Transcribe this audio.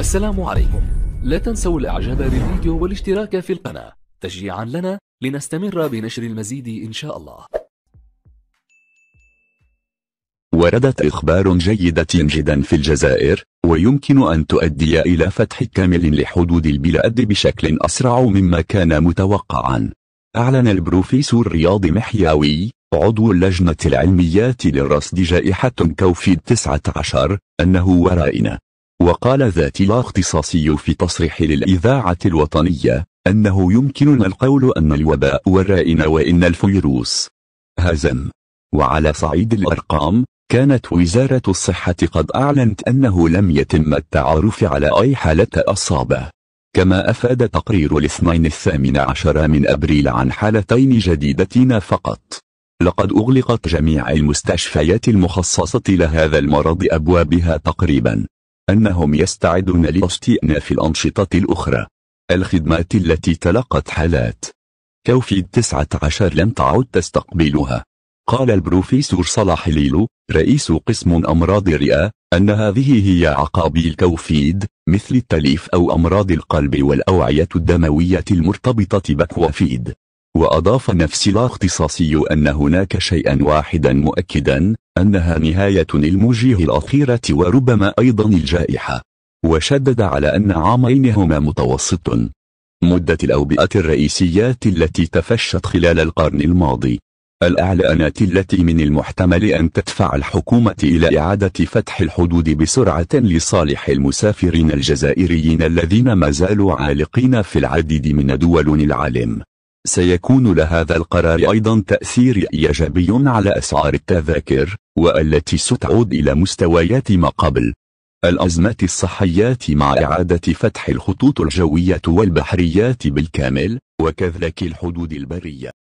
السلام عليكم لا تنسوا الاعجاب بالفيديو والاشتراك في القناة تشجيعا لنا لنستمر بنشر المزيد ان شاء الله وردت إخبار جيدة جدا في الجزائر ويمكن أن تؤدي إلى فتح كامل لحدود البلاد بشكل أسرع مما كان متوقعا أعلن البروفيسور رياض محياوي عضو اللجنة العلميات للرصد جائحة كوفيد 19 أنه ورائنا وقال ذات الاختصاصي في تصريح للإذاعة الوطنية أنه يمكننا القول أن الوباء والرائن وإن الفيروس هزم وعلى صعيد الأرقام كانت وزارة الصحة قد أعلنت أنه لم يتم التعرف على أي حالة أصابه كما أفاد تقرير الاثنين الثامن عشر من أبريل عن حالتين جديدتين فقط لقد أغلقت جميع المستشفيات المخصصة لهذا المرض أبوابها تقريبا أنهم يستعدون لاستئناف الأنشطة الأخرى الخدمات التي تلقت حالات كوفيد 19 لم تعد تستقبلها قال البروفيسور صلاح ليلو رئيس قسم أمراض الرئة أن هذه هي عقابيل كوفيد مثل التليف أو أمراض القلب والأوعية الدموية المرتبطة بكوفيد وأضاف نفس الاختصاصي أن هناك شيئا واحدا مؤكدا أنها نهاية الموجه الأخيرة وربما أيضا الجائحة وشدد على أن عامين هما متوسط مدة الأوبئة الرئيسيات التي تفشت خلال القرن الماضي الأعلانات التي من المحتمل أن تدفع الحكومة إلى إعادة فتح الحدود بسرعة لصالح المسافرين الجزائريين الذين ما زالوا عالقين في العديد من دول العالم سيكون لهذا القرار أيضا تأثير إيجابي على أسعار التذاكر والتي ستعود إلى مستويات ما قبل الأزمات الصحية مع إعادة فتح الخطوط الجوية والبحريات بالكامل وكذلك الحدود البرية